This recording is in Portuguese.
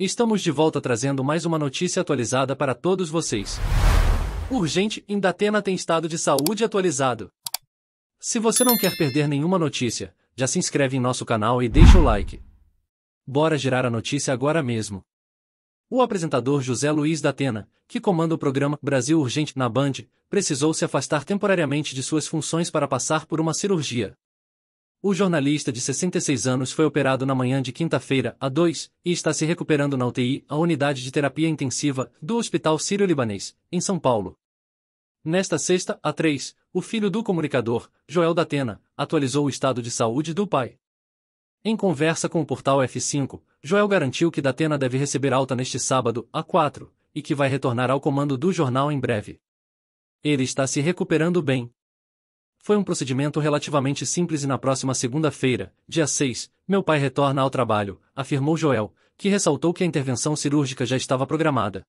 Estamos de volta trazendo mais uma notícia atualizada para todos vocês. Urgente, Indatena tem estado de saúde atualizado. Se você não quer perder nenhuma notícia, já se inscreve em nosso canal e deixa o like. Bora girar a notícia agora mesmo. O apresentador José Luiz Datena, que comanda o programa Brasil Urgente na Band, precisou se afastar temporariamente de suas funções para passar por uma cirurgia. O jornalista de 66 anos foi operado na manhã de quinta-feira, a 2, e está se recuperando na UTI, a unidade de terapia intensiva, do Hospital Sírio-Libanês, em São Paulo. Nesta sexta, a 3, o filho do comunicador, Joel Datena, atualizou o estado de saúde do pai. Em conversa com o portal F5, Joel garantiu que Datena deve receber alta neste sábado, a 4, e que vai retornar ao comando do jornal em breve. Ele está se recuperando bem. Foi um procedimento relativamente simples e na próxima segunda-feira, dia 6, meu pai retorna ao trabalho, afirmou Joel, que ressaltou que a intervenção cirúrgica já estava programada.